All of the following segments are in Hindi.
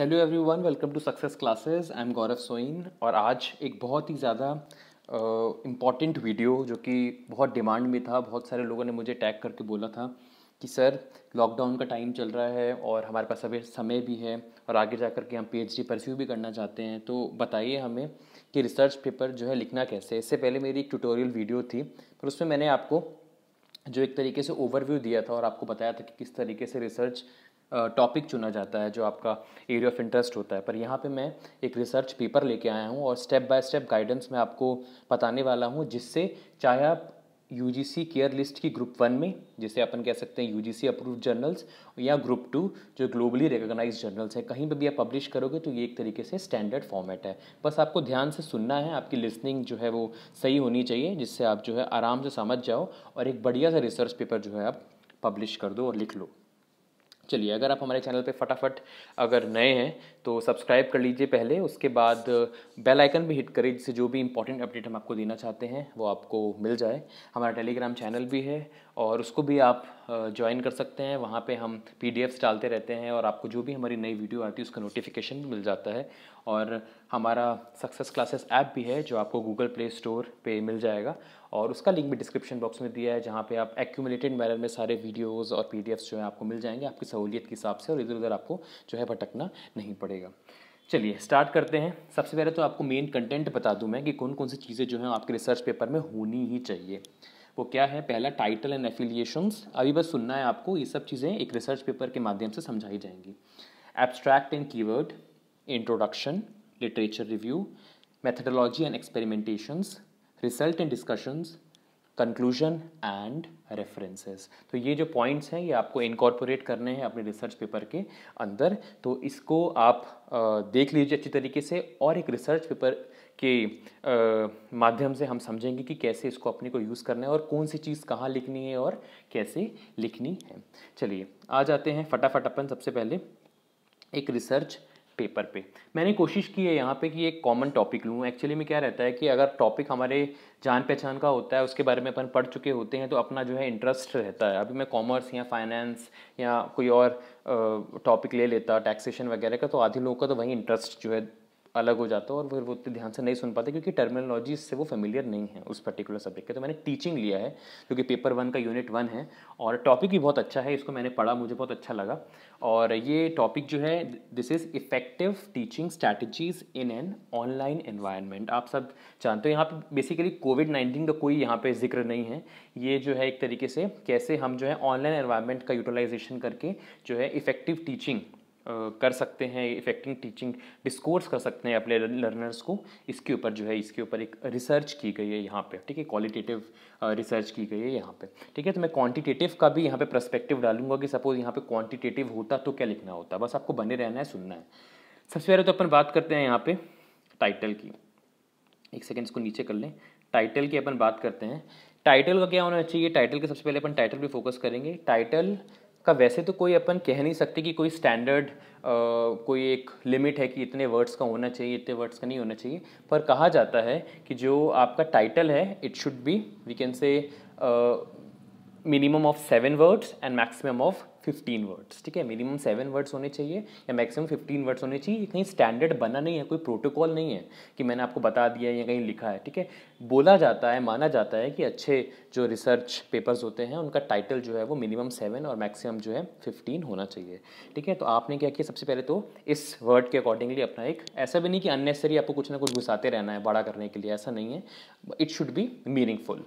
Hello everyone welcome to success classes I am Gaurav Soin और आज एक बहुत ही ज़्यादा इम्पॉर्टेंट वीडियो जो कि बहुत डिमांड में था बहुत सारे लोगों ने मुझे टैग करके बोला था कि सर लॉकडाउन का टाइम चल रहा है और हमारे पास अभी समय भी है और आगे जा कर के हम डी परस्यू भी करना चाहते हैं तो बताइए हमें कि रिसर्च पेपर जो है लिखना कैसे इससे पहले मेरी एक ट्यूटोरियल वीडियो थी पर उसमें मैंने आपको जो एक तरीके से ओवरव्यू दिया था और आपको बताया था कि किस तरीके से रिसर्च टॉपिक चुना जाता है जो आपका एरिया ऑफ इंटरेस्ट होता है पर यहाँ पे मैं एक रिसर्च पेपर लेके आया हूँ और स्टेप बाय स्टेप गाइडेंस मैं आपको बताने वाला हूँ जिससे चाहे आप U G C care list की ग्रुप वन में जिसे अपन कह सकते हैं U G C approve journals या ग्रुप टू जो ग्लोबली रिकोगनाइज जर्नल्स हैं कहीं पर भी आप पब्लिश करोगे तो ये एक तरीके से स्टैंडर्ड फॉर्मेट है बस आपको ध्यान से सुनना है आपकी लिसनिंग जो है वो सही होनी चाहिए जिससे आप जो है आराम से समझ जाओ और एक बढ़िया सा रिसर्च पेपर जो है आप पब्लिश कर दो और लिख लो चलिए अगर आप हमारे चैनल पे फटाफट अगर नए हैं तो सब्सक्राइब कर लीजिए पहले उसके बाद बेल आइकन भी हिट करें जिससे जो भी इंपॉर्टेंट अपडेट हम आपको देना चाहते हैं वो आपको मिल जाए हमारा टेलीग्राम चैनल भी है और उसको भी आप ज्वाइन कर सकते हैं वहाँ पे हम पी डालते रहते हैं और आपको जो भी हमारी नई वीडियो आती है उसका नोटिफिकेशन भी मिल जाता है और हमारा सक्सेस क्लासेस ऐप भी है जो आपको गूगल प्ले स्टोर पे मिल जाएगा और उसका लिंक भी डिस्क्रिप्शन बॉक्स में दिया है जहाँ पे आप एक्यूमुलेटेड मैनर में सारे वीडियोस और पी जो है आपको मिल जाएंगे आपकी सहूलियत के हिसाब से और इधर उधर आपको जो है भटकना नहीं पड़ेगा चलिए स्टार्ट करते हैं सबसे पहले तो आपको मेन कंटेंट बता दूँ मैं कि कौन कौन सी चीज़ें जो हैं आपके रिसर्च पेपर में होनी ही चाहिए वो क्या है पहला टाइटल एंड एफिलिएशंस अभी बस सुनना है आपको ये सब चीज़ें एक रिसर्च पेपर के माध्यम से समझाई जाएंगी abstract and keyword introduction literature review methodology and experimentations result and discussions conclusion and references तो ये जो पॉइंट्स हैं ये आपको इनकॉर्पोरेट करने हैं अपने रिसर्च पेपर के अंदर तो इसको आप देख लीजिए अच्छी तरीके से और एक रिसर्च पेपर के माध्यम से हम समझेंगे कि कैसे इसको अपने को यूज़ करना है और कौन सी चीज़ कहाँ लिखनी है और कैसे लिखनी है चलिए आ जाते हैं फटाफट अपन सबसे पहले एक रिसर्च पेपर पे मैंने कोशिश की है यहाँ पे कि एक कॉमन टॉपिक लूँ एक्चुअली में क्या रहता है कि अगर टॉपिक हमारे जान पहचान का होता है उसके बारे में अपन पढ़ चुके होते हैं तो अपना जो है इंटरेस्ट रहता है अभी मैं कॉमर्स या फाइनेंस या कोई और टॉपिक ले लेता टैक्सेशन वगैरह का तो आधे लोगों का तो वही इंटरेस्ट जो है अलग हो जाता है और फिर वो उतने ध्यान से नहीं सुन पाते क्योंकि टर्मिनोलॉजी से वो फेमिलियर नहीं है उस पर्टिकुलर सब्जेक्ट के तो मैंने टीचिंग लिया है क्योंकि पेपर वन का यूनिट वन है और टॉपिक भी बहुत अच्छा है इसको मैंने पढ़ा मुझे बहुत अच्छा लगा और ये टॉपिक जो है this is effective teaching strategies in an online environment आप सब जानते हो यहाँ पर बेसिकली कोविड नाइन्टीन का कोई यहाँ पर जिक्र नहीं है ये जो है एक तरीके से कैसे हम जो है ऑनलाइन एनवायरनमेंट का यूटिलाइजेशन करके जो है इफेक्टिव टीचिंग कर सकते हैं इफेक्टिव टीचिंग डिस्कोर्स कर सकते हैं अपने लर्नर्स को इसके ऊपर जो है इसके ऊपर एक रिसर्च की गई है यहाँ पे ठीक है क्वालिटेटिव रिसर्च की गई है यहाँ पे ठीक है तो मैं क्वांटिटेटिव का भी यहाँ पे प्रस्पेक्टिव डालूंगा कि सपोज यहाँ पे क्वांटिटेटिव होता तो क्या लिखना होता बस आपको बने रहना है सुनना है सबसे पहले तो अपन बात करते हैं यहाँ पे टाइटल की एक सेकेंड इसको नीचे कर लें टाइटल की अपन बात करते हैं टाइटल का क्या होना चाहिए टाइटल के सबसे पहले अपन टाइटल पर फोकस करेंगे टाइटल का वैसे तो कोई अपन कह नहीं सकते कि कोई स्टैंडर्ड कोई एक लिमिट है कि इतने वर्ड्स का होना चाहिए इतने वर्ड्स का नहीं होना चाहिए पर कहा जाता है कि जो आपका टाइटल है it should be we can say minimum of seven words and maximum of fifteen words ठीक है मिनिमम सेवन वर्ड्स होने चाहिए या मैक्सिमम फिफ्टीन वर्ड्स होने चाहिए ये कहीं स्टैंडर्ड बना नहीं है कोई प्रोटोकॉल नहीं है कि मैंने आपको बता दिया या कहीं लिखा है ठीक है बोला जाता है माना जाता है कि अच्छे जो रिसर्च पेपर्स होते हैं उनका टाइटल जो है वो मिनिमम सेवन और मैक्सिमम जो है फिफ्टीन होना चाहिए ठीक है तो आपने क्या किया सबसे पहले तो इस वर्ड के अकॉर्डिंगली अपना एक ऐसा भी नहीं कि अननेसरी आपको कुछ ना कुछ घुसाते रहना है बड़ा करने के लिए ऐसा नहीं है इट शुड बी मीनिंगफुल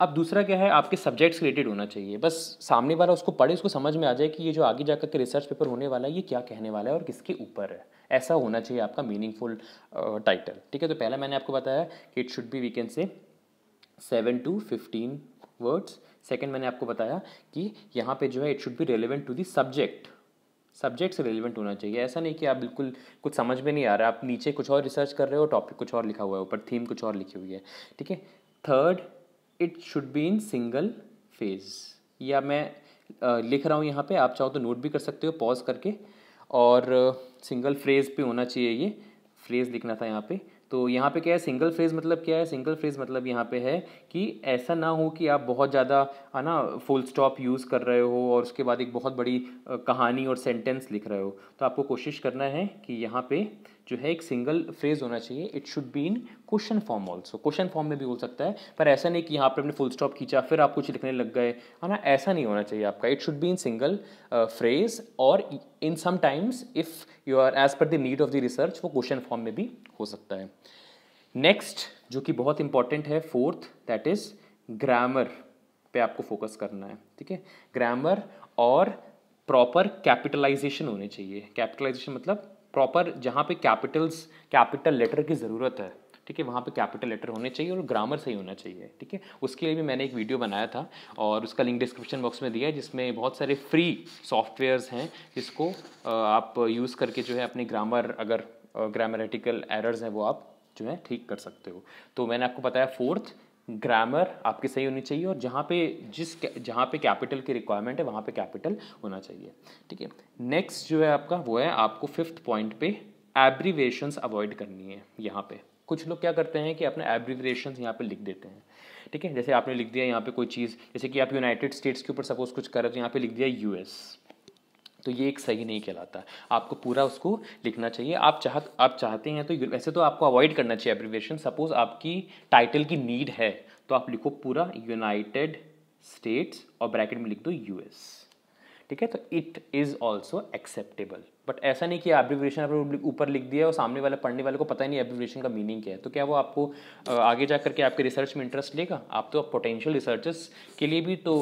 अब दूसरा क्या है आपके सब्जेक्ट्स रिलेटेड होना चाहिए बस सामने वाला उसको पढ़े उसको समझ में आ जाए कि ये जो आगे जा के रिसर्च पेपर होने वाला है ये क्या कहने वाला है और किसके ऊपर है ऐसा होना चाहिए आपका मीनिंगफुल टाइटल ठीक है तो पहला मैंने आपको बताया कि it should be we can say seven to fifteen words second मैंने आपको बताया कि यहाँ पे जो है it should be relevant to the subject subject से रेलिवेंट होना चाहिए ऐसा नहीं कि आप बिल्कुल कुछ समझ में नहीं आ रहा आप नीचे कुछ और रिसर्च कर रहे हो टॉपिक कुछ और लिखा हुआ है ऊपर थीम कुछ और लिखी हुई है ठीक है third it should be in single phase या मैं लिख रहा हूँ यहाँ पे आप चाहो तो नोट भी कर सकते हो पॉज करके और सिंगल फ्रेज पे होना चाहिए ये फ्रेज लिखना था यहाँ पे तो यहाँ पे क्या है सिंगल फ्रेज मतलब क्या है सिंगल फ्रेज मतलब यहाँ पे है कि ऐसा ना हो कि आप बहुत ज़्यादा है ना फुल स्टॉप यूज़ कर रहे हो और उसके बाद एक बहुत बड़ी कहानी और सेंटेंस लिख रहे हो तो आपको कोशिश करना है कि यहाँ पर जो है एक सिंगल फ्रेज होना चाहिए it should be in question form also question form में भी बोल सकता है पर ऐसा नहीं कि यहाँ पर हमने फुल स्टॉप खींचा फिर आप कुछ लिखने लग गए है ना ऐसा नहीं होना चाहिए आपका it should be in single phrase और in some times if you are as per the need of the research वो क्वेश्चन फॉर्म में भी हो सकता है नेक्स्ट जो कि बहुत इंपॉर्टेंट है फोर्थ दैट इज़ ग्रामर पे आपको फोकस करना है ठीक है ग्रामर और प्रॉपर कैपिटलाइजेशन होने चाहिए कैपिटलाइजेशन मतलब प्रॉपर जहाँ पे कैपिटल्स कैपिटल लेटर की ज़रूरत है ठीक है वहाँ पे कैपिटल लेटर होने चाहिए और ग्रामर सही होना चाहिए ठीक है उसके लिए भी मैंने एक वीडियो बनाया था और उसका लिंक डिस्क्रिप्शन बॉक्स में दिया है जिसमें बहुत सारे फ्री सॉफ्टवेयर्स हैं जिसको आप यूज़ करके जो है अपने ग्रामर अगर ग्रामेटिकल एरर्स हैं वो आप जो है ठीक कर सकते हो तो मैंने आपको बताया फोर्थ ग्रामर आपकी सही होनी चाहिए और जहाँ पे जिस जहाँ पे कैपिटल की रिक्वायरमेंट है वहाँ पे कैपिटल होना चाहिए ठीक है नेक्स्ट जो है आपका वो है आपको फिफ्थ पॉइंट पे एब्रीवेशंस अवॉइड करनी है यहाँ पे कुछ लोग क्या करते हैं कि अपने एब्रीवरेशन यहाँ पे लिख देते हैं ठीक है जैसे आपने लिख दिया यहाँ पे कोई चीज़ जैसे कि आप यूनाइटेड स्टेट्स के ऊपर सपोज कुछ कर रहे हो तो यहाँ पे लिख दिया यूएस तो ये एक सही नहीं कहलाता आपको पूरा उसको लिखना चाहिए आप चाह आप चाहते हैं तो वैसे तो आपको अवॉइड करना चाहिए एब्रिवेशन सपोज आपकी टाइटल की नीड है तो आप लिखो पूरा यूनाइटेड स्टेट्स और ब्रैकेट में लिख दो यूएस ठीक है तो it is also acceptable but ऐसा नहीं कि एब्रिवेशन आपने ऊपर लिख दिया और सामने वाला पढ़ने वाले को पता ही नहीं एब्रिवेशन का मीनिंग क्या है तो क्या वो आपको आगे जा करके आपके रिसर्च में इंटरेस्ट लेगा आप तो पोटेंशियल रिसर्चर्स के लिए भी तो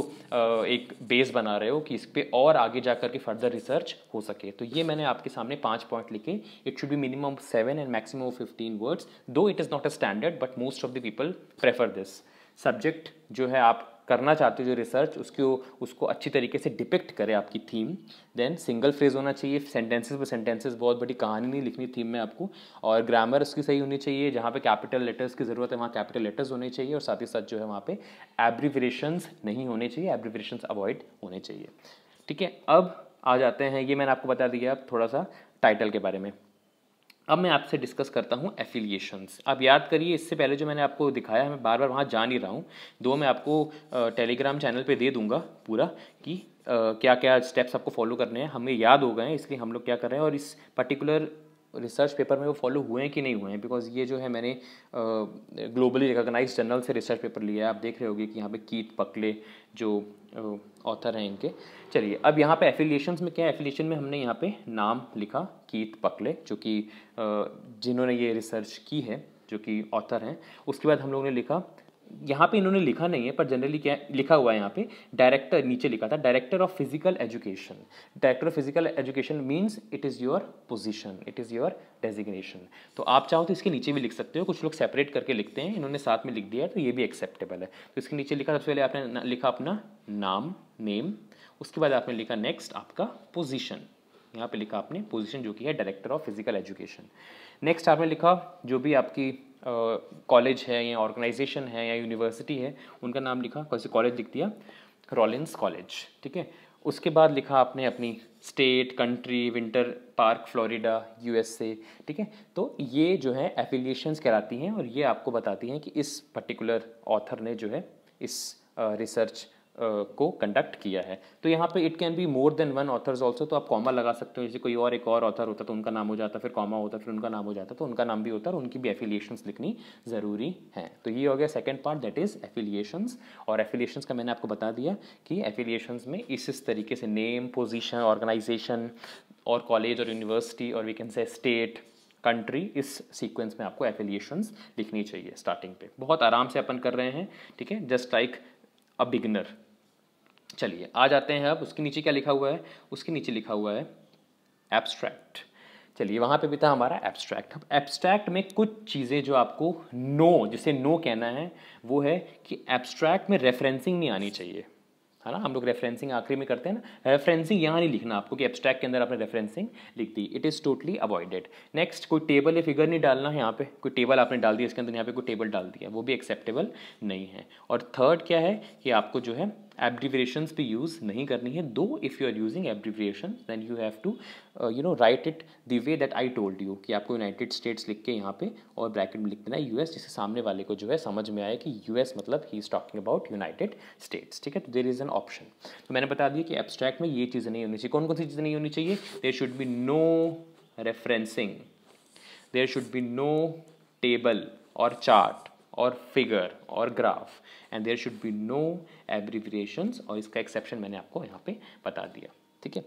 एक बेस बना रहे हो कि इस पर और आगे जा करके फर्दर रिसर्च हो सके तो ये मैंने आपके सामने पाँच पॉइंट लिखे it should be minimum seven and maximum fifteen words though it is not a standard but most of the people prefer this subject जो है आप करना चाहते हो जो रिसर्च उसके उसको अच्छी तरीके से डिपिक्ट करे आपकी थीम देन सिंगल फ्रेज होना चाहिए सेंटेंसेस पर सेंटेंसेस बहुत बड़ी कहानी नहीं लिखनी थीम में आपको और ग्रामर उसकी सही होनी चाहिए जहाँ पे कैपिटल लेटर्स की ज़रूरत है वहाँ कैपिटल लेटर्स होने चाहिए और साथ ही साथ जो है वहाँ पर एब्रीवरेशन नहीं होने चाहिए एब्रीवरेशन अवॉइड होने चाहिए ठीक है अब आ जाते हैं ये मैंने आपको बता दिया अब थोड़ा सा टाइटल के बारे में अब मैं आपसे डिस्कस करता हूँ एफिलिएशंस आप याद करिए इससे पहले जो मैंने आपको दिखाया है मैं बार बार वहाँ जा नहीं रहा हूँ दो मैं आपको टेलीग्राम चैनल पे दे दूँगा पूरा कि Uh, क्या क्या स्टेप्स आपको फॉलो करने हैं हमें याद हो गए हैं इसलिए हम लोग क्या कर रहे हैं और इस पर्टिकुलर रिसर्च पेपर में वो फॉलो हुए हैं कि नहीं हुए हैं बिकॉज ये जो है मैंने ग्लोबली रिकॉगनाइज जर्नल से रिसर्च पेपर लिया है आप देख रहे होगे कि यहाँ पे कीत पकले जो ऑथर हैं इनके चलिए अब यहाँ पे एफिलिएशन में क्या है एफिलिएशन में हमने यहाँ पे नाम लिखा कीत पकले जो कि जिन्होंने ये रिसर्च की है जो कि ऑथर हैं उसके बाद हम लोगों ने लिखा यहाँ पे इन्होंने लिखा नहीं है पर जनरली क्या लिखा हुआ है यहाँ पे डायरेक्टर नीचे लिखा था director of physical education director of physical education means it is your position it is your designation तो आप चाहो तो इसके नीचे भी लिख सकते हो कुछ लोग सेपरेट करके लिखते हैं इन्होंने साथ में लिख दिया है तो ये भी एक्सेप्टेबल है तो इसके नीचे लिखा सबसे पहले आपने लिखा अपना नाम नेम उसके बाद आपने लिखा नेक्स्ट आपका पोजिशन यहाँ पे लिखा आपने पोजिशन जो कि है director of physical education next आपने लिखा जो भी आपकी कॉलेज है या ऑर्गेनाइजेशन है या यूनिवर्सिटी है उनका नाम लिखा कौन कॉलेज लिख दिया रॉलिन्स कॉलेज ठीक है उसके बाद लिखा आपने अपनी state country winter park Florida USA ठीक है तो ये जो है एफिलिएशंस कहलाती हैं और ये आपको बताती हैं कि इस पर्टिकुलर ऑथर ने जो है इस रिसर्च को कंडक्ट किया है तो यहाँ पे it can be more than one authors also तो आप कॉमा लगा सकते हो जैसे कोई और एक और ऑथर होता तो उनका नाम हो जाता फिर कॉमा होता फिर उनका नाम हो जाता तो उनका नाम भी होता और उनकी भी एफिलिएशंस लिखनी ज़रूरी है तो ये हो गया second part that is affiliations और एफिलिएशंस का मैंने आपको बता दिया कि एफिलिएशंस में इस इस तरीके से नेम पोजिशन ऑर्गेनाइजेशन और कॉलेज और यूनिवर्सिटी और we can say state country इस सीक्वेंस में आपको एफिलिएशंस लिखनी चाहिए स्टार्टिंग पे बहुत आराम से अपन कर रहे हैं ठीक है जस्ट लाइक अ बिगिनर चलिए आ जाते हैं अब उसके नीचे क्या लिखा हुआ है उसके नीचे लिखा हुआ है एब्स्ट्रैक्ट चलिए वहाँ पे भी था हमारा एब्स्ट्रैक्ट अब एब्स्ट्रैक्ट में कुछ चीज़ें जो आपको नो जिसे नो कहना है वो है कि एब्स्ट्रैक्ट में रेफरेंसिंग नहीं आनी चाहिए है ना हम लोग रेफरेंसिंग आखिरी में करते हैं ना रेफरेंसिंग यहाँ नहीं लिखना आपको कि एब्स्ट्रैक्ट के अंदर आपने रेफरेंसिंग लिख दी it is totally avoided next कोई टेबल या फिगर नहीं डालना है यहाँ पे कोई टेबल आपने डाल दिया इसके अंदर यहाँ पे कोई टेबल डाल दिया वो भी एक्सेप्टेबल नहीं है और थर्ड क्या है कि आपको जो है एब्रिविएशंस भी यूज़ नहीं करनी है दो if you are using abbreviation then you have to you know write it the way that I told you कि आपको यूनाइटेड स्टेट्स लिख के यहाँ पे और ब्रैकेट में लिख देना है यू एस जिससे सामने वाले को जो है समझ में आए कि यूएस मतलब he is talking about United States ठीक है तो देर इज़ एन ऑप्शन तो मैंने बता दिया कि एब्स्ट्रैक्ट में ये चीज़ें नहीं होनी चाहिए कौन कौन सी चीज़ें नहीं होनी चाहिए there should be no referencing there should be no table और चार्ट और फिगर और graph and there should be no abbreviation और इसका एक्सेप्शन मैंने आपको यहाँ पे बता दिया ठीक है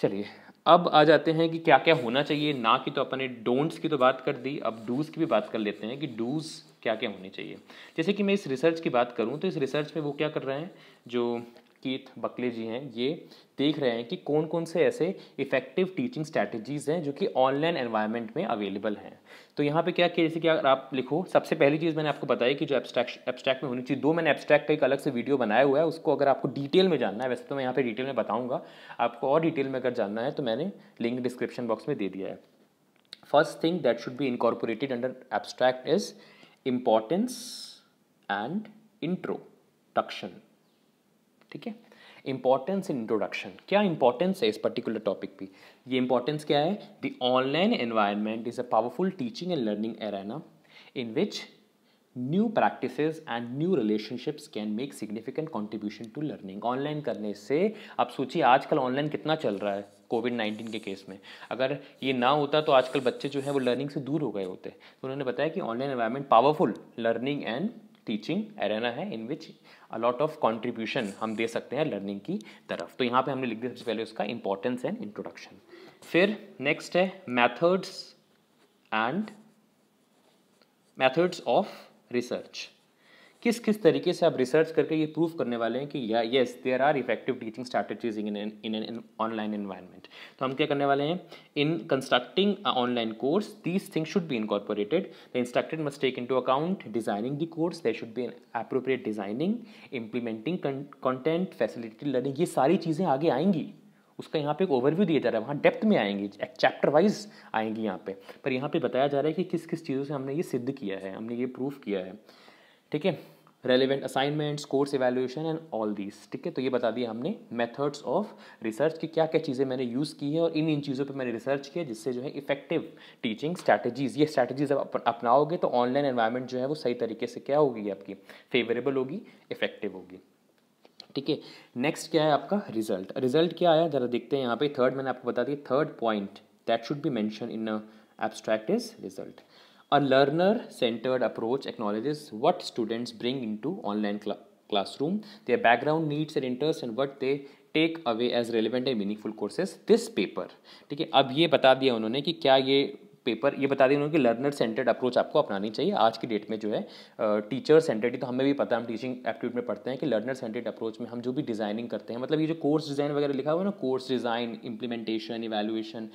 चलिए अब आ जाते हैं कि क्या क्या होना चाहिए ना कि तो अपने डोंट्स की तो बात कर दी अब डूज की भी बात कर लेते हैं कि डूज क्या क्या होने चाहिए जैसे कि मैं इस रिसर्च की बात करूं तो इस रिसर्च में वो क्या कर रहे हैं जो कीथ बकले जी हैं ये देख रहे हैं कि कौन कौन से ऐसे इफेक्टिव टीचिंग स्ट्रैटेजीज़ हैं जो कि ऑनलाइन एनवायरनमेंट में अवेलेबल हैं तो यहाँ पे क्या किया जैसे कि अगर आप लिखो सबसे पहली चीज़ मैंने आपको बताई कि जो एब्स्ट्रैक्ट एब्स्ट्रैक्ट में होनी चाहिए दो मैंने एब्स्ट्रैक्ट का एक अलग से वीडियो बनाया हुआ है उसको अगर आपको डिटेल में जानना है वैसे तो मैं यहाँ पर डिटेल में बताऊँगा आपको और डिटेल में अगर जानना है तो मैंने लिंक डिस्क्रिप्शन बॉक्स में दे दिया है first thing that should be incorporated under abstract is importance and introduction ठीक है इंपॉर्टेंस इन इंट्रोडक्शन क्या इंपॉर्टेंस है इस पर्टिकुलर टॉपिक पे ये इंपॉर्टेंस क्या है the online environment is a powerful teaching and learning arena in which new practices and new relationships can make significant contribution to learning online करने से आप सोचिए आजकल ऑनलाइन कितना चल रहा है कोविड नाइन्टीन के केस में अगर ये ना होता तो आजकल बच्चे जो है वो लर्निंग से दूर हो गए होते तो उन्होंने बताया कि online environment powerful learning and teaching arena है in which a lot of contribution हम दे सकते हैं लर्निंग की तरफ तो यहाँ पे हमने लिख दिया सबसे पहले उसका इंपॉर्टेंस एंड इंट्रोडक्शन फिर नेक्स्ट है methods and methods of research किस किस तरीके से आप रिसर्च करके ये प्रूव करने वाले हैं कि yes there are effective teaching strategies in in an online environment तो हम क्या करने वाले हैं in constructing online course these things should be incorporated the instructed must take into account designing the course there should be appropriate designing implementing content facility learning ये सारी चीज़ें आगे आएंगी उसका यहाँ पे एक ओवरव्यू दिया जा रहा है वहाँ डेप्थ में आएंगी चैप्टर वाइज आएंगी यहाँ पे पर यहाँ पे बताया जा रहा है कि किस किस चीज़ों से हमने ये सिद्ध किया है हमने ये प्रूफ किया है ठीक है relevant assignments course evaluation and all this ठीक है तो ये बता दिया हमने मेथड्स ऑफ रिसर्च की क्या क्या चीज़ें मैंने यूज़ की है और इन इन चीज़ों पे मैंने रिसर्च किया जिससे जो है इफेक्टिव टीचिंग स्ट्रैटेजीज ये स्ट्रैटेजीज अब अपनाओगे तो ऑनलाइन एन्वायरमेंट जो है वो सही तरीके से क्या होगी आपकी फेवरेबल होगी इफेक्टिव होगी ठीक है नेक्स्ट क्या है आपका रिजल्ट रिजल्ट क्या आया ज़रा देखते हैं यहाँ पे थर्ड मैंने आपको बता दिया third point that should be mention in abstract is result A learner centered approach acknowledges what students bring into online cl classroom, their background needs and interests, and what they take away as relevant and meaningful courses this paper ठीक है अब ये बता दिया उन्होंने कि क्या ये पेपर ये बता दें उन्होंने कि लर्नर सेंटर्ड अप्रोच आपको अपनानी चाहिए आज की डेट में जो है टीचर सेंटर्ड तो हमें भी पता है हम टीचिंग एप्टीट्यूड में पढ़ते हैं कि लर्नर सेंटर्ड अप्रोच में हम जो भी डिज़ाइनिंग करते हैं मतलब ये जो कोर्स डिज़ाइन वगैरह लिखा हुआ है ना कोर्स डिज़ाइन इंप्लीमेंटेशन इवेलुएशन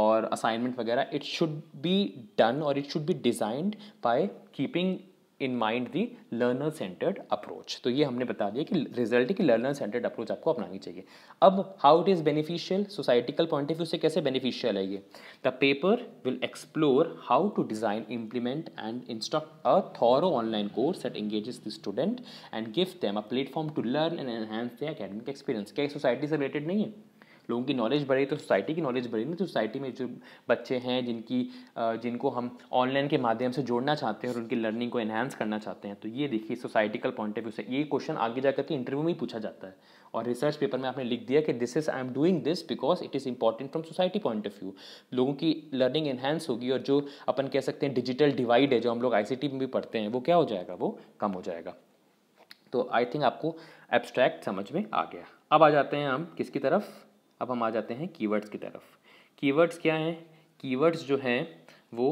और असाइनमेंट वगैरह इट शुड बी डन और it should be designed by keeping in mind the learner centred approach तो ये हमने बता दिया कि रिजल्ट की लर्नर सेंटर्ड अप्रोच आपको अपनानी चाहिए अब how it is beneficial societical point of view से कैसे बेनिफिशियल है ये the paper will explore how to design implement and instruct a thorough online course at engages the student and give them a platform to learn and enhance the academic experience क्या सोसाइटी से रिलेटेड नहीं है लोगों की नॉलेज बढ़े तो सोसाइटी की नॉलेज बढ़ेगी तो सोसाइटी में जो बच्चे हैं जिनकी जिनको हम ऑनलाइन के माध्यम से जोड़ना चाहते हैं और उनकी लर्निंग को इन्हेंस करना चाहते हैं तो ये देखिए सोसाइटिकल पॉइंट ऑफ व्यू से ये क्वेश्चन आगे जा करके इंटरव्यू में ही पूछा जाता है और रिसर्च पेपर में आपने लिख दिया कि this is I am doing this because it is important from society point of view लोगों की लर्निंग इन्हेंस होगी और जो अपन कह सकते हैं डिजिटल डिवाइड है जो हम लोग आईसीटी में भी पढ़ते हैं वो क्या हो जाएगा वो कम हो जाएगा तो आई थिंक आपको एब्स्ट्रैक्ट समझ में आ गया अब आ जाते हैं हम किसकी तरफ अब हम आ जाते हैं कीवर्ड्स की तरफ कीवर्ड्स क्या हैं कीवर्ड्स जो हैं वो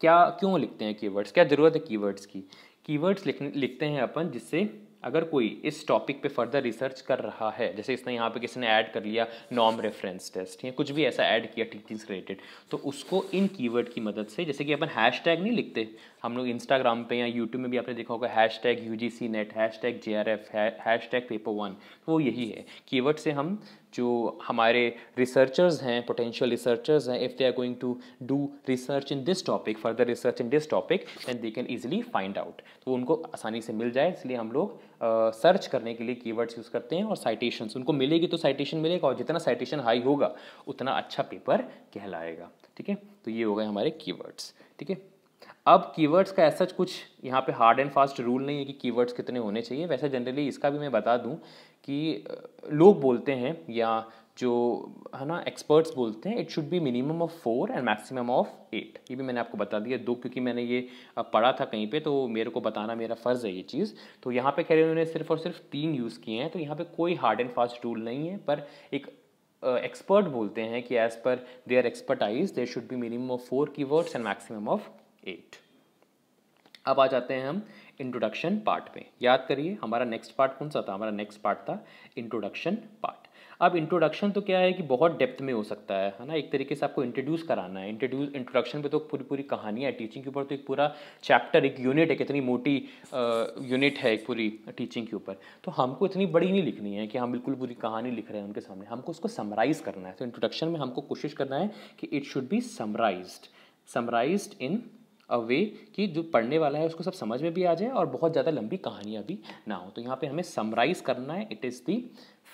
क्या क्यों लिखते हैं कीवर्ड्स क्या ज़रूरत है कीवर्ड्स की कीवर्ड्स लिख लिखते हैं अपन जिससे अगर कोई इस टॉपिक पे फर्दर रिसर्च कर रहा है जैसे इसने यहाँ पे किसी ने ऐड कर लिया नॉम रेफरेंस टेस्ट या कुछ भी ऐसा ऐड किया टीचिंग से रिलेटेड तो उसको इन कीवर्ड की मदद से जैसे कि अपन हैश टैग नहीं लिखते हम लोग इंस्टाग्राम पे या यूट्यूब में भी आपने देखा होगा hash tag U G C NET hash tag J R F hash tag paper one वो यही है कीवर्ड से हम जो हमारे रिसर्चर्स हैं पोटेंशियल रिसर्चर्स हैं if they are going to do research in this topic further research in this topic then they can easily find out तो उनको आसानी से मिल जाए इसलिए हम लोग सर्च uh, करने के लिए कीवर्ड्स यूज़ करते हैं और साइटेशन उनको मिलेगी तो साइटेशन मिलेगा और जितना साइटेशन हाई होगा उतना अच्छा पेपर कहलाएगा ठीक है तो ये हो गए हमारे कीवर्ड्स ठीक है अब कीवर्ड्स का ऐसा कुछ यहाँ पे हार्ड एंड फास्ट रूल नहीं है कि कीवर्ड्स कितने होने चाहिए वैसे जनरली इसका भी मैं बता दूँ कि लोग बोलते हैं या जो है ना एक्सपर्ट्स बोलते हैं it should be minimum of four and maximum of eight ये भी मैंने आपको बता दिया दो क्योंकि मैंने ये पढ़ा था कहीं पे तो मेरे को बताना मेरा फ़र्ज़ है ये चीज़ तो यहाँ पे कह रहे उन्होंने सिर्फ और सिर्फ तीन यूज़ किए हैं तो यहाँ पे कोई हार्ड एंड फास्ट रूल नहीं है पर एक एक्सपर्ट बोलते हैं कि as per their expertise there should be minimum of four key words and maximum of eight अब आ जाते हैं हम इंट्रोडक्शन पार्ट में याद करिए हमारा नेक्स्ट पार्ट कौन सा था हमारा नेक्स्ट पार्ट था इंट्रोडक्शन पार्ट अब इंट्रोडक्शन तो क्या है कि बहुत डेप्थ में हो सकता है है ना एक तरीके से आपको इंट्रोड्यूस कराना है इंट्रोड्यूस इंट्रोडक्शन पे तो पूरी पूरी कहानी है टीचिंग के ऊपर तो एक पूरा चैप्टर एक यूनिट है कितनी मोटी यूनिट है एक पूरी टीचिंग के ऊपर तो हमको इतनी बड़ी नहीं लिखनी है कि हम बिल्कुल पूरी कहानी लिख रहे हैं उनके सामने हमको उसको समराइज करना है तो इंट्रोडक्शन में हमको कोशिश करना है कि it should be summarise summarise in a way कि जो पढ़ने वाला है उसको सब समझ में भी आ जाए और बहुत ज़्यादा लंबी कहानियाँ भी ना हो तो यहाँ पे हमें समराइज़ करना है it is the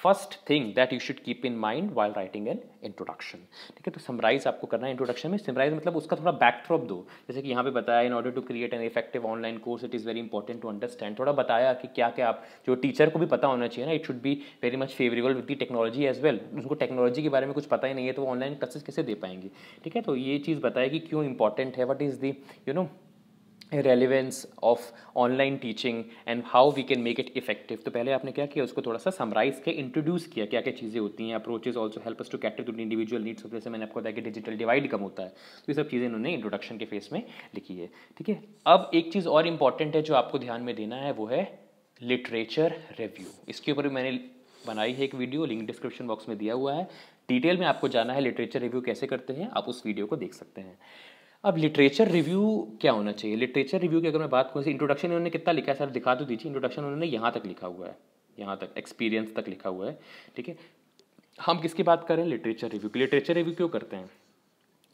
first thing that you should keep in mind while writing an introduction ठीक है तो समराइज आपको करना है इंट्रोडक्शन में समराइज मतलब उसका थोड़ा बैकड्रॉप दो जैसे कि यहाँ पे बताया in order to create an effective online course it is very important to understand थोड़ा बताया कि क्या क्या आप जो टीचर को भी पता होना चाहिए ना it should be very much favourable with the technology as well उनको टेक्नोलॉजी के बारे में कुछ पता ही नहीं है तो ऑनलाइन क्लासेस कैसे दे पाएंगे ठीक है तो ये चीज़ बताया कि क्यों इंपॉर्टेंट है what is the you know relevance of online teaching and how we can make it effective तो पहले आपने क्या किया उसको थोड़ा सा समराइज के इंट्रोड्यूस किया क्या क्या चीज़ें होती हैं approaches also help to cater to individual needs of जैसे मैंने आपको बताया कि डिजिटल डिवाइड कम होता है तो ये सब चीज़ें उन्होंने इंट्रोडक्शन के फेस में लिखी है ठीक है अब एक चीज़ और इंपॉर्टेंट है जो आपको ध्यान में देना है वो है लिटरेचर रिव्यू इसके ऊपर भी मैंने बनाई है एक वीडियो लिंक डिस्क्रिप्शन बॉक्स में दिया हुआ है डिटेल में आपको जाना है लिटरेचर रिव्यू कैसे करते हैं आप उस वीडियो को देख सकते हैं अब लिटरेचर रिव्यू क्या होना चाहिए लिटरेचर रिव्यू की अगर मैं बात करूँ इंट्रोडक्शन उन्होंने कितना लिखा है सर दिखा तो दीजिए इंट्रोडक्शन उन्होंने यहाँ तक लिखा हुआ है यहाँ तक एक्सपीरियंस तक लिखा हुआ है ठीक है हम किसकी बात करें लिटरेचर रिव्यू की लिटरेचर रिव्यू क्यों करते हैं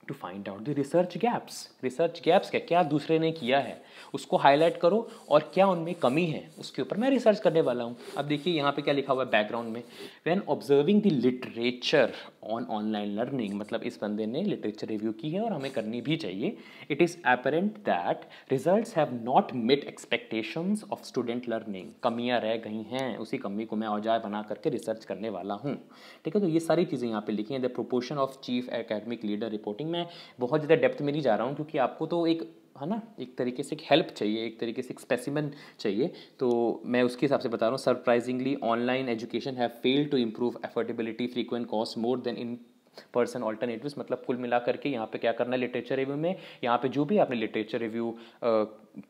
to find out the research gaps research gaps क्या क्या दूसरे ने किया है उसको हाईलाइट करो और क्या उनमें कमी है उसके ऊपर मैं रिसर्च करने वाला हूँ अब देखिए यहाँ पे क्या लिखा हुआ है बैकग्राउंड में when observing the literature on online learning मतलब इस बंदे ने लिटरेचर रिव्यू की है और हमें करनी भी चाहिए it is apparent that result have not met expectations of student learning कमियाँ रह गई हैं उसी कमी को मैं औजार बना करके रिसर्च करने वाला हूँ ठीक है तो ये सारी चीज़ें यहाँ पे लिखी हैं the proportion of chief academic leader reporting मैं बहुत ज़्यादा डेप्थ में नहीं जा रहा हूँ क्योंकि आपको तो एक है ना एक तरीके से एक हेल्प चाहिए एक तरीके से एक स्पेसिमन चाहिए तो मैं उसके हिसाब से बता रहा हूँ surprisingly online education have failed to improve affordability frequent cost more than in person alternative मतलब कुल मिला करके यहाँ पे क्या करना है लिटरेचर रिव्यू में यहाँ पे जो भी आपने लिटरेचर रिव्यू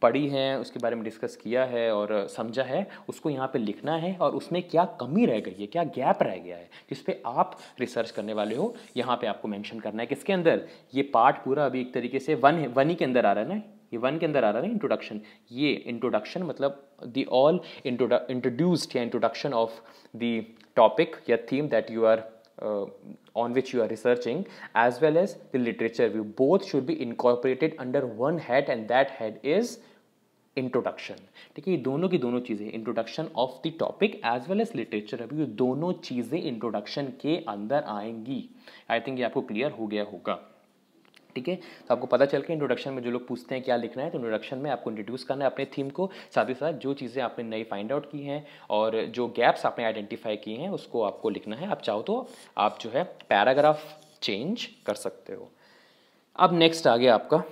पढ़ी है उसके बारे में डिस्कस किया है और समझा है उसको यहाँ पे लिखना है और उसमें क्या कमी रह गई है क्या गैप रह गया है जिस पर आप रिसर्च करने वाले हो यहाँ पे आपको मेंशन करना है किसके अंदर ये पार्ट पूरा अभी एक तरीके से वन है वन ही के अंदर आ रहा है ना ये वन के अंदर आ रहा है ना इंट्रोडक्शन ये इंट्रोडक्शन मतलब द ऑल इंट्रोड्यूस्ड या इंट्रोडक्शन ऑफ द टॉपिक या theme that you are uh, on which you are researching as well as the literature view both should be incorporated under one head and that head is introduction ठीक है ये दोनों की दोनों चीज़ें introduction of the topic as well as literature अभी ये दोनों चीज़ें इंट्रोडक्शन के अंदर आएंगी आई थिंक ये आपको क्लियर हो गया होगा ठीक है तो आपको पता चल के इंट्रोडक्शन में जो लोग पूछते हैं क्या लिखना है तो इंट्रोडक्शन में आपको इंट्रोड्यूस करना है अपने थीम को साथ ही साथ जो चीज़ें आपने नई फाइंड आउट की हैं और जो गैप्स आपने आइडेंटिफाई किए हैं उसको आपको लिखना है आप चाहो तो आप जो है पैराग्राफ चेंज कर सकते हो अब नेक्स्ट आ गया आपका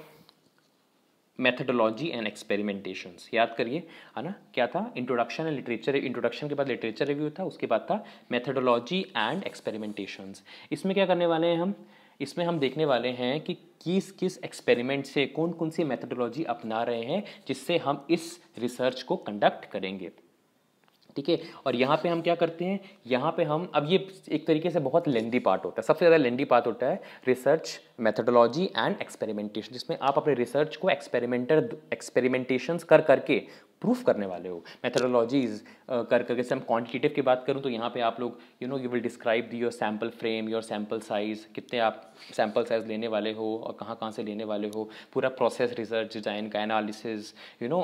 मैथडोलॉजी एंड एक्सपेरिमेंटेशन याद करिए है ना क्या था इंट्रोडक्शन एंड लिटरेचर इंट्रोडक्शन के बाद लिटरेचर रिव्यू था उसके बाद था मैथडोलॉजी एंड एक्सपेरिमेंटेशन इसमें क्या करने वाले हैं हम इसमें हम देखने वाले हैं कि किस किस एक्सपेरिमेंट से कौन कौन सी मेथडोलॉजी अपना रहे हैं जिससे हम इस रिसर्च को कंडक्ट करेंगे ठीक है और यहाँ पे हम क्या करते हैं यहाँ पे हम अब ये एक तरीके से बहुत लेंदी पार्ट होता है सबसे ज़्यादा लेंदी पार्ट होता है रिसर्च मेथडोलॉजी एंड एक्सपेरिमेंटेशन जिसमें आप अपने रिसर्च को एक्सपेरिमेंटर एक्सपेरिमेंटेशंस कर करके प्रूफ करने वाले हो मैथडोलॉजीज कर करके से हम क्वान्टिटेटिव की बात करूँ तो यहाँ पे आप लोग you know you will describe the your sample frame your sample size कितने आप सैम्पल साइज़ लेने वाले हो और कहाँ कहाँ से लेने वाले हो पूरा प्रोसेस रिसर्च डिज़ाइन का analysis you know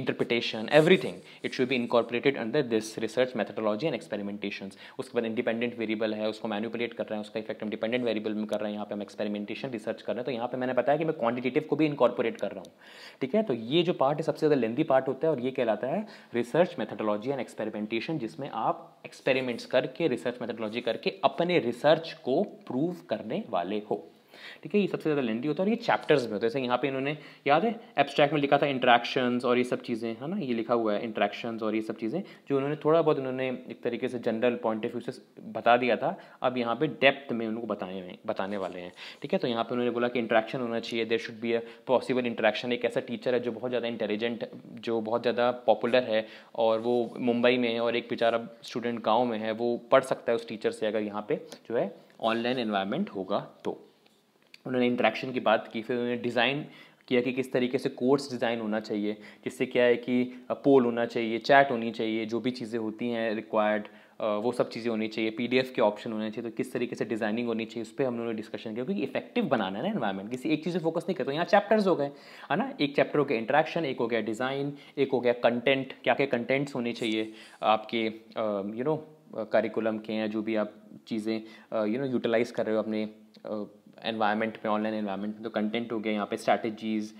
interpretation everything it should be incorporated under this research methodology and experimentation उसके बाद इंडिपेंडेंट वेरिएबल है उसको मैनुपुलेट कर रहे हैं उसका इफेक्ट हम डिपेंडेंट वेरिएबल में कर रहे हैं यहाँ पे हम एक्सपेरिमेंटेशन रिसर्च कर रहे हैं तो यहाँ पे मैंने बताया कि मैं क्वान्टिटेटिव को भी इंकॉर्पोरेट कर रहा हूँ ठीक है तो ये जो पार्ट है सबसे ज़्यादा लेंदी पार्ट होता है और ये कहलाता है रिसर्च मेथडोलॉजी एंड एक्सपेरिमेंटेशन जिसमें आप एक्सपेरिमेंट्स करके रिसर्च मेथडोलॉजी करके अपने रिसर्च को प्रूव करने वाले हो ठीक है ये सबसे ज़्यादा लेंदी होता है और ये चैप्टर्स में होते हैं जैसे यहाँ पे इन्होंने याद है एब्स्ट्रैक्ट में लिखा था इंट्रैक्शंस और ये सब चीज़ें है ना ये लिखा हुआ है इंट्रैक्शन और ये सब चीज़ें जो उन्होंने थोड़ा बहुत उन्होंने एक तरीके से जनरल पॉइंट ऑफ व्यू से बता दिया था अब यहाँ पर डेप्थ में उनको बताए हैं बताने वाले हैं ठीक है तो यहाँ पर उन्होंने बोला कि इंट्रैक्शन होना चाहिए there should be a possible interaction एक ऐसा टीचर है जो बहुत ज़्यादा इंटेलिजेंट जो बहुत ज़्यादा पॉपुलर है और वो मुंबई में है और एक बेचारा स्टूडेंट गाँव में है वो पढ़ सकता है उस टीचर से अगर यहाँ पर जो है ऑनलाइन इन्वायरमेंट होगा तो उन्होंने इंटरेक्शन की बात की फिर उन्होंने डिज़ाइन किया कि किस तरीके से कोर्स डिज़ाइन होना चाहिए जिससे क्या है कि पोल होना चाहिए चैट होनी चाहिए जो भी चीज़ें होती हैं रिक्वायर्ड वो सब चीज़ें होनी चाहिए पी के ऑप्शन होने चाहिए तो किस तरीके से डिजाइनिंग होनी चाहिए उस पर हम लोगों ने डिस्कशन किया क्योंकि इफेक्टिव बनाना है ना इन्वायरमेंट किसी एक चीज़ पर फोकस नहीं करते तो यहाँ चैप्टर्स हो गए है ना एक चैप्टर हो गया इंट्रैक्शन एक हो गया डिज़ाइन एक हो गया कंटेंट क्या क्या कंटेंट्स होने चाहिए आपके यू नो करिकुलम के हैं जो भी आप चीज़ें यू नो यूटिलाइज़ कर रहे हो अपने एनवायरमेंट में ऑनलाइन एनवायरमेंट में तो कंटेंट हो गया यहाँ पे strategies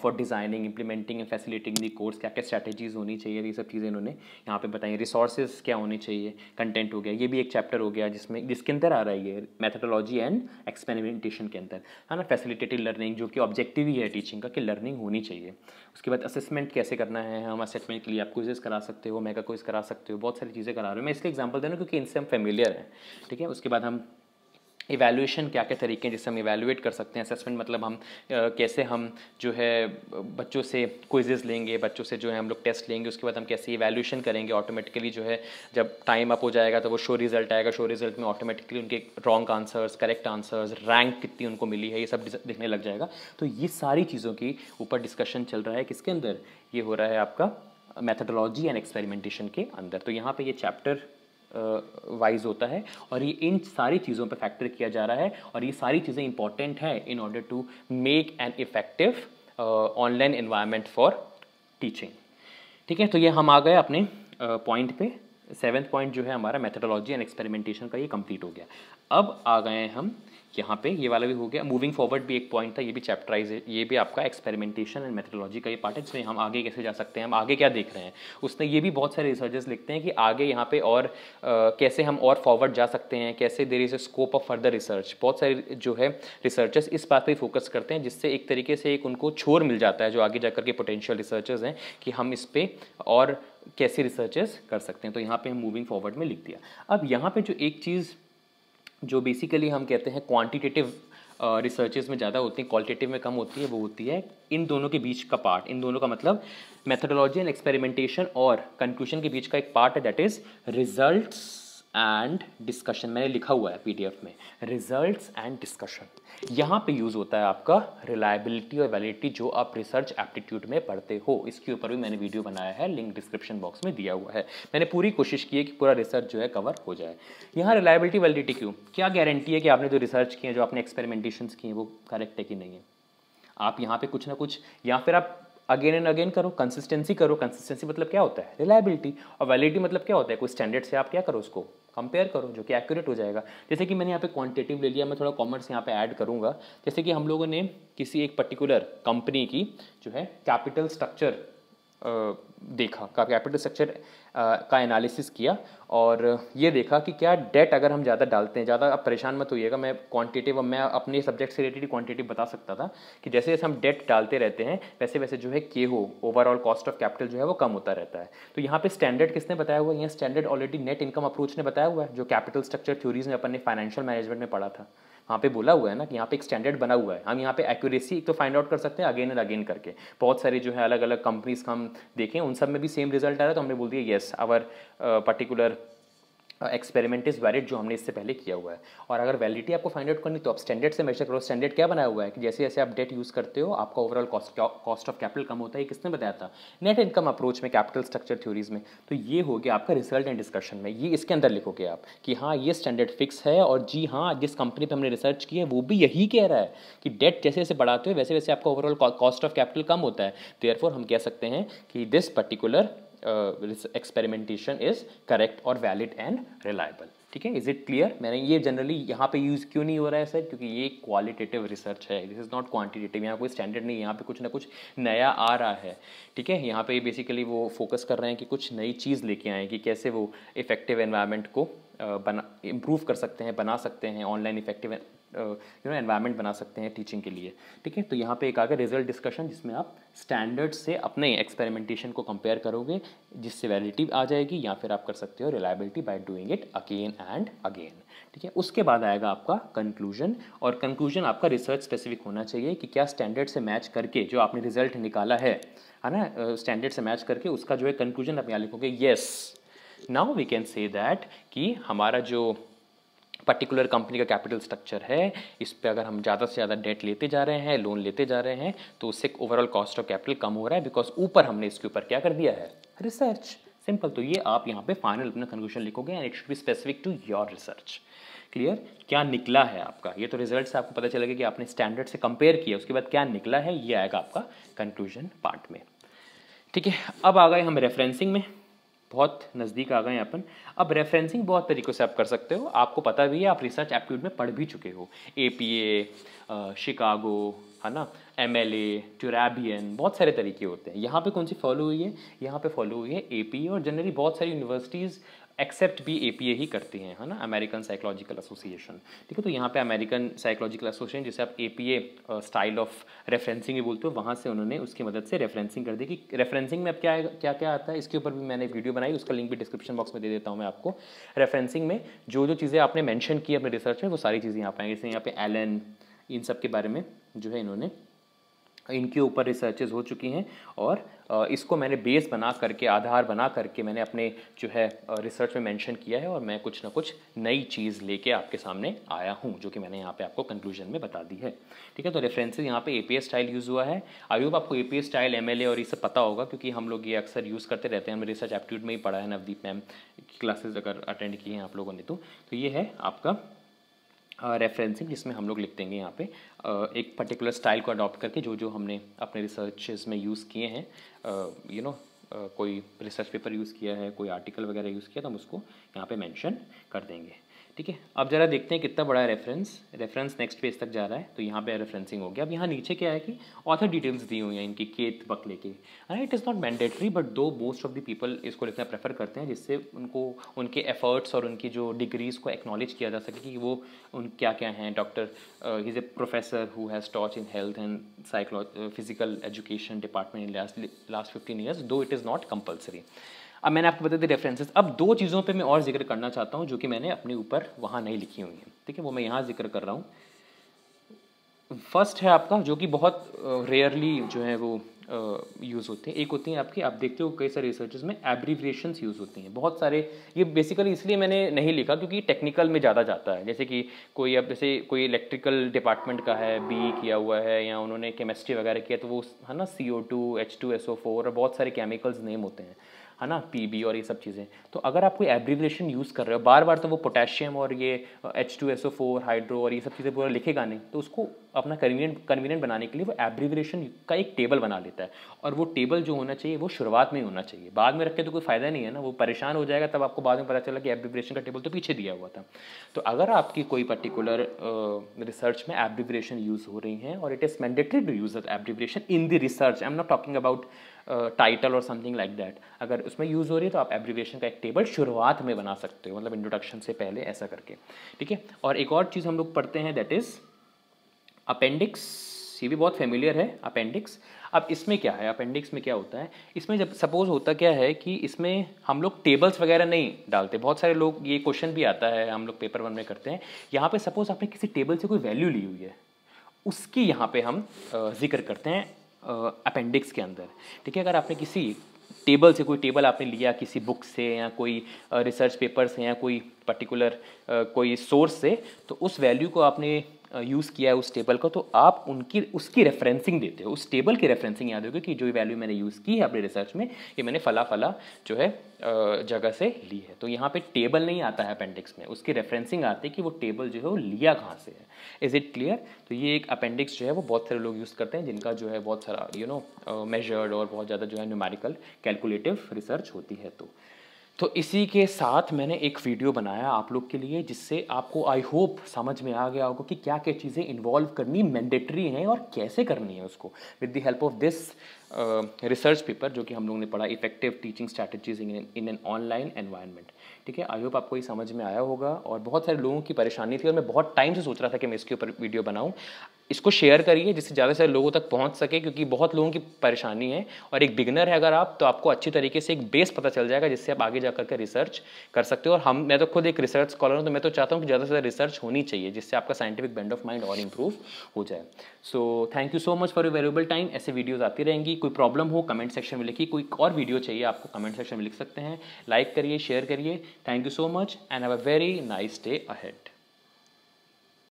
for designing implementing and facilitating the course क्या क्या स्ट्रैटेजीज़ होनी चाहिए ये सब चीज़ें इन्होंने यहाँ पे बताई रिसोर्सेज क्या होने चाहिए कंटेंट हो गया ये भी एक चैप्टर हो गया जिसमें जिसके अंदर आ रहा है ये मैथडोलॉजी एंड एक्सपेरिमेंटेशन के अंदर है ना फैसिलिटेटिव लर्निंग जो कि ऑब्जेक्टिव ही है टीचिंग का कि लर्निंग होनी चाहिए उसके बाद असेसमेंट कैसे करना है हम असेसमेंट के लिए आप क्विजेज करा सकते हो मेगा क्विज करा सकते हो बहुत सारी चीज़ें करा रहे हो मैं इसलिए एग्जाम्पल दे रहा हूँ क्योंकि इनसे हम फेमिलियर हैं ठीक है उसके बाद हम इवेलुएशन क्या क्या तरीके हैं जिससे हम इवेलुएट कर सकते हैं असेसमेंट मतलब हम कैसे हम जो है बच्चों से क्विजेज लेंगे बच्चों से जो है हम लोग टेस्ट लेंगे उसके बाद हम कैसे इवेलुएशन करेंगे ऑटोमेटिकली जो है जब टाइम अप हो जाएगा तो वो शो रिजल्ट आएगा शो रिजल्ट में ऑटोमेटिकली उनके wrong answers correct answers rank कितनी उनको मिली है ये सब दिखने लग जाएगा तो ये सारी चीज़ों की ऊपर डिस्कशन चल रहा है किसके अंदर ये हो रहा है आपका मैथडोलॉजी एंड एक्सपेरिमेंटेशन के अंदर तो यहाँ पे ये चैप्टर वाइज होता है और ये इन सारी चीज़ों पर फैक्टर किया जा रहा है और ये सारी चीज़ें इंपॉर्टेंट हैं in order to make an effective online environment for teaching ठीक है तो ये हम आ गए अपने पॉइंट uh, पे सेवेंथ पॉइंट जो है हमारा मेथडोलॉजी एंड एक्सपेरिमेंटेशन का ये कंप्लीट हो गया अब आ गए हम यहाँ पे ये वाला भी हो गया मूविंग फॉरवर्ड भी एक पॉइंट था ये भी चैप्टराइज ये भी आपका एक्सपेरिमेंटेशन एंड मेथडोलॉजी का ये पार्ट है जिसमें हम आगे कैसे जा सकते हैं हम आगे क्या देख रहे हैं उसने ये भी बहुत सारे रिसर्चर्स लिखते हैं कि आगे यहाँ पे और आ, कैसे हम और फॉरवर्ड जा सकते हैं कैसे there is a scope of further research बहुत सारे जो है रिसर्चर्स इस बात पर फोकस करते हैं जिससे एक तरीके से एक उनको छोर मिल जाता है जो आगे जा के पोटेंशियल रिसर्चर्स हैं कि हम इस पर और कैसे रिसर्चेस कर सकते हैं तो यहाँ पे हम मूविंग फॉरवर्ड में लिख दिया अब यहाँ पे जो एक चीज़ जो बेसिकली हम कहते हैं क्वांटिटेटिव रिसर्चेज uh, में ज़्यादा होती हैं क्वालिटेटिव में कम होती है वो होती है इन दोनों के बीच का पार्ट इन दोनों का मतलब मेथडोलॉजी एंड एक्सपेरिमेंटेशन और कंक्लूशन के बीच का एक पार्ट है that is results and discussion मैंने लिखा हुआ है पीडीएफ में रिजल्ट्स एंड डिस्कशन यहाँ पे यूज़ होता है आपका रिलायबिलिटी और वैलिडिटी जो आप रिसर्च एप्टीट्यूड में पढ़ते हो इसके ऊपर भी मैंने वीडियो बनाया है लिंक डिस्क्रिप्शन बॉक्स में दिया हुआ है मैंने पूरी कोशिश की है कि पूरा रिसर्च जो है कवर हो जाए यहाँ रिलायबिलिटी वैलिडिटी क्यों क्या गारंटी है कि आपने जो रिसर्च किए हैं जो आपने एक्सपेरिमेंटेशन किए हैं वो करेक्ट है कि नहीं है आप यहाँ पर कुछ ना कुछ या फिर आप अगेन एंड अगेन करो कंसिस्टेंसी करो कंसिस्टेंसी मतलब क्या होता है रिलायबिलिटी और वैलिडिटी मतलब क्या होता है कोई स्टैंडर्ड से आप क्या करो उसको कंपेयर करो जो कि एक्यूरेट हो जाएगा जैसे कि मैंने यहाँ पे क्वांटिटेटिव ले लिया मैं थोड़ा कॉमर्स यहाँ पे ऐड करूँगा जैसे कि हम लोगों ने किसी एक पर्टिकुलर कंपनी की जो है कैपिटल स्ट्रक्चर देखा का कैपिटल स्ट्रक्चर का एनालिसिस किया और ये देखा कि क्या डेट अगर हम ज़्यादा डालते हैं ज़्यादा आप परेशान मत होइएगा मैं क्वांटिटिव मैं अपने सब्जेक्ट से रिलेटेड क्वांटिटिव बता सकता था कि जैसे जैसे हम डेट डालते रहते हैं वैसे वैसे जो है के हो ओवरऑल कॉस्ट ऑफ कैपिटल जो है वो कम होता रहता है तो यहाँ पे स्टैंडर्ड किसने बताया हुआ है यहाँ standard already net income approach ने बताया हुआ है जो कैपिटल स्ट्रक्चर थ्योरीज में अपन ने फाइनेंशियल मैनेजमेंट में पढ़ा था वहाँ पे बोला हुआ है ना कि यहाँ पे एक स्टैंडर्ड बना हुआ है हम यहाँ पे एक्यूरेसी एक तो फाइंड आउट कर सकते हैं अगेन एंड अगेन करके बहुत सारे जो है अलग अलग कंपनीज का हम देखें उन सब में भी सेम रिजल्ट आ रहा है तो हमने बोल दिया yes our particular experiment is valid जो हमने इससे पहले किया हुआ है और अगर वैलिडिटी आपको फाइंड आउट करनी तो आप स्टैंडर्ड से मेजर करो स्टैंडर्ड क्या बनाया हुआ है कि जैसे जैसे आप डेट यूज़ करते हो आपका ओवरऑल कॉस्ट ऑफ कैपिटल कम होता है किसने बताया था नेट इनकम अप्रोच में कैपिटल स्ट्रक्चर थ्योरीज में तो ये हो गया आपका रिजल्ट एंड डिस्कशन में ये इसके अंदर लिखोगे आप कि हाँ ये स्टैंडर्ड फिक्स है और जी हाँ जिस कंपनी पर हमने रिसर्च की है वो भी यही कह रहा है कि डेट जैसे जैसे बढ़ाते हो वैसे वैसे आपका ओवरऑल कॉस्ट ऑफ कैपिटल कम होता है तो एयरफोर हम कह सकते हैं कि this particular experimentation is correct और वैलिड एंड रिलायबल ठीक है इज इट क्लियर मैंने ये जनरली यहाँ पे यूज़ क्यों नहीं हो रहा है सर क्योंकि ये क्वालिटेटिव रिसर्च है दिस इज़ नॉट क्वांटिटेटिव यहाँ कोई स्टैंडर्ड नहीं यहाँ पे कुछ ना कुछ नया आ रहा है ठीक है यहाँ पे बेसिकली वो फोकस कर रहे हैं कि कुछ नई चीज़ लेके आए कि कैसे वो इफेक्टिव एनवायरमेंट को uh, बना इम्प्रूव कर सकते हैं बना सकते हैं online effective you know environment बना सकते हैं टीचिंग के लिए ठीक है तो यहाँ पे एक आगे रिजल्ट डिस्कशन जिसमें आप स्टैंडर्ड से अपने एक्सपेरिमेंटेशन को कंपेयर करोगे जिससे वैलिडिटी आ जाएगी या फिर आप कर सकते हो reliability by doing it again and again ठीक है उसके बाद आएगा आपका कंक्लूजन और कंक्लूजन आपका रिसर्च स्पेसिफिक होना चाहिए कि क्या स्टैंडर्ड से मैच करके जो आपने रिजल्ट निकाला है है ना स्टैंडर्ड से मैच करके उसका जो है कंक्लूजन आप यहाँ लिखोगे yes now we can say that कि हमारा जो पर्टिकुलर कंपनी का कैपिटल स्ट्रक्चर है इस पर अगर हम ज़्यादा से ज़्यादा डेट लेते जा रहे हैं लोन लेते जा रहे हैं तो उससे ओवरऑल कॉस्ट ऑफ कैपिटल कम हो रहा है बिकॉज ऊपर हमने इसके ऊपर क्या कर दिया है रिसर्च सिंपल तो ये आप यहाँ पे फाइनल अपना कंक्लूजन लिखोगे and it should be specific to your research clear क्या निकला है आपका ये तो रिजल्ट से आपको पता चलेगा कि आपने स्टैंडर्ड से कंपेयर किया उसके बाद क्या निकला है ये आएगा आपका कंक्लूजन पार्ट में ठीक है अब आ गए हम रेफरेंसिंग में बहुत नज़दीक आ गए हैं अपन अब रेफरेंसिंग बहुत तरीक़ों से आप कर सकते हो आपको पता भी है आप रिसर्च एप्टीट्यूड में पढ़ भी चुके हो ए पी ए शिकागो है ना एम एल ए ट्यूराबियन बहुत सारे तरीके होते हैं यहाँ पे कौन सी फॉलो हुई है यहाँ पे फॉलो हुई है ए पी और जनरली बहुत सारी यूनिवर्सिटीज़ एक्सेप्ट भी ए ही करती हैं है ना अमेरिकन साइकोलॉजिकल एसोसिएशन ठीक है तो यहाँ पे अमेरिकन साइकोलॉजिकल एसोसिएशन जिसे आप ए स्टाइल ऑफ रेफरेंसिंग भी बोलते हो वहाँ से उन्होंने उसकी मदद से रेफरेंसिंग कर दी कि रेफरेंसिंग में अब क्या क्या क्या आता है इसके ऊपर भी मैंने वीडियो बनाई उसका लिंक भी डिस्क्रिप्शन बॉक्स में दे देता हूँ मैं आपको रेफरेंसिंग में जो जो चीज़ें आपने मैंशन की अपने रिसर्च में वो सारी चीज़ें यहाँ पाएंगे जैसे यहाँ पे एलन इन सब के बारे में जो है इन्होंने इनके ऊपर रिसर्चेज हो चुकी हैं और इसको मैंने बेस बना करके आधार बना करके मैंने अपने जो है रिसर्च में मेंशन किया है और मैं कुछ ना कुछ नई चीज़ लेके आपके सामने आया हूँ जो कि मैंने यहाँ पे आपको कंक्लूजन में बता दी है ठीक है तो रेफरेंसेज यहाँ पे ए स्टाइल यूज़ हुआ है आई होप आपको ए स्टाइल एम और ये सब पता होगा क्योंकि हम लोग ये अक्सर यूज़ करते रहते हैं हम रिसर्च एप्टीट्यूड में ही पढ़ा है नवदीप मैम क्लासेज अगर अटेंड किए हैं आप लोगों ने तो, तो ये है आपका रेफरेंसिंग जिसमें हम लोग लिख देंगे यहाँ पे एक पर्टिकुलर स्टाइल को अडॉप्ट करके जो जो हमने अपने रिसर्च में यूज़ किए हैं यू नो कोई रिसर्च पेपर यूज़ किया है कोई आर्टिकल वगैरह यूज़ किया तो हम उसको यहाँ पे मेंशन कर देंगे ठीक है अब ज़रा देखते हैं कितना बड़ा है रेफरेंस रेफरेंस नेक्स्ट पेज तक जा रहा है तो यहाँ पे रेफरेंसिंग हो गया अब यहाँ नीचे क्या है कि ऑथर डिटेल्स दी हुई हैं इनकी केत बकले के अरे it is not mandatory but though most of the people इसको लिखना प्रेफर करते हैं जिससे उनको उनके एफर्ट्स और उनकी जो डिग्रीज़ को एक्नॉलेज किया जा सके कि वो उन क्या क्या हैं doctor is a professor who has taught in health and psychology physical education department in last last fifteen years though it is not compulsory अब मैंने आपको बता दी रेफरेंसेस अब दो चीज़ों पे मैं और जिक्र करना चाहता हूँ जो कि मैंने अपने ऊपर वहाँ नहीं लिखी हुई हैं ठीक है वो मैं यहाँ जिक्र कर रहा हूँ फर्स्ट है आपका जो कि बहुत रेयरली जो है वो यूज़ होते हैं एक होते हैं आपके आप देखते हो कई सारे रिसर्चेज में एब्रीवेशन यूज़ होती हैं बहुत सारे ये बेसिकली इसलिए मैंने नहीं लिखा क्योंकि टेक्निकल में ज़्यादा जाता है जैसे कि कोई अब जैसे कोई इलेक्ट्रिकल डिपार्टमेंट का है बी किया हुआ है या उन्होंने केमिस्ट्री वगैरह किया तो वो है ना C O two H two S O four और बहुत सारे केमिकल्स नेम होते हैं है ना पी और ये सब चीज़ें तो अगर आप कोई एब्रीविएशन यूज़ कर रहे हो बार बार तो वो पोटेशियम और ये H two S O four hydro और ये सब चीज़ें पूरा लिखेगा नहीं तो उसको अपना कन्वीनियंट कन्वीनियंट बनाने के लिए वो एब्रीवरेशन का एक टेबल बना लेता है और वो टेबल जो होना चाहिए वो शुरुआत में ही होना चाहिए बाद में रख के तो कोई फ़ायदा नहीं है ना वो परेशान हो जाएगा तब आपको बाद में पता चला कि एब्रीवरेशन का टेबल तो पीछे दिया हुआ था तो अगर आपकी कोई पर्टिकुलर रिसर्च में एब्रीवरेशन यूज़ हो रही हैं और it is mandatory to use abbreviation in the research I am not talking about title और समथिंग लाइक दैट अगर उसमें यूज़ हो रही है तो आप एब्रीवेशन का एक टेबल शुरुआत में बना सकते हो मतलब इंट्रोडक्शन से पहले ऐसा करके ठीक है और एक और चीज़ हम लोग पढ़ते हैं दैट इज़ अपेंडिक्स ये भी बहुत फेमिलियर है अपेंडिक्स अब इसमें क्या है अपेंडिक्स में क्या होता है इसमें जब सपोज होता क्या है कि इसमें हम लोग टेबल्स वगैरह नहीं डालते बहुत सारे लोग ये क्वेश्चन भी आता है हम लोग पेपर वन में करते हैं यहाँ पे सपोज आपने किसी टेबल से कोई वैल्यू ली हुई है उसकी यहाँ पे हम जिक्र करते हैं अपेंडिक्स के अंदर ठीक है अगर आपने किसी टेबल से कोई टेबल आपने लिया किसी बुक से या कोई रिसर्च पेपर से या कोई पर्टिकुलर कोई सोर्स से तो उस वैल्यू को आपने यूज़ किया है उस टेबल को तो आप उनकी उसकी रेफरेंसिंग देते हो उस टेबल की रेफरेंसिंग याद होगी कि जो वैल्यू मैंने यूज़ की है अपने रिसर्च में ये मैंने फला फला जो है जगह से ली है तो यहाँ पे टेबल नहीं आता है अपेंडिक्स में उसकी रेफरेंसिंग आती है कि वो टेबल जो है वो लिया कहाँ से है इज़ इट क्लियर तो ये एक अपेंडिक्स जो है वो बहुत सारे लोग यूज़ करते हैं जिनका जो है बहुत सारा यू नो मेजर्ड और बहुत ज़्यादा जो है न्यूमेरिकल कैलकुलेटिव रिसर्च होती है तो तो इसी के साथ मैंने एक वीडियो बनाया आप लोग के लिए जिससे आपको आई होप समझ में आ गया होगा कि क्या क्या चीज़ें इन्वॉल्व करनी मैंडेटरी हैं और कैसे करनी है उसको with the help of this research paper जो कि हम लोग ने पढ़ा effective teaching strategies in in an online environment ठीक है आई होप आपको ये समझ में आया होगा और बहुत सारे लोगों की परेशानी थी और मैं बहुत टाइम से सोच रहा था कि मैं इसके ऊपर वीडियो बनाऊँ इसको शेयर करिए जिससे ज़्यादा से ज़्यादा लोगों तक पहुंच सके क्योंकि बहुत लोगों की परेशानी है और एक बिगनर है अगर आप तो आपको अच्छी तरीके से एक बेस पता चल जाएगा जिससे आप आगे जा करके रिसर्च कर सकते हो और हम मैं तो खुद एक रिसर्च स्कॉलर हूँ तो मैं तो चाहता हूँ कि ज़्यादा से ज़्यादा रिसर्च होनी चाहिए जिससे आपका साइंटिफिक बैंड ऑफ माइंड और इम्प्रूव हो जाए so thank you so much for you valuable time ऐसे वीडियोज़ आती रहेंगी कोई प्रॉब्लम हो कमेंट सेक्शन में लिखिए कोई और वीडियो चाहिए आपको कमेंट सेक्शन में लिख सकते हैं लाइक करिए शेयर करिए Thank you so much and have a very nice day ahead.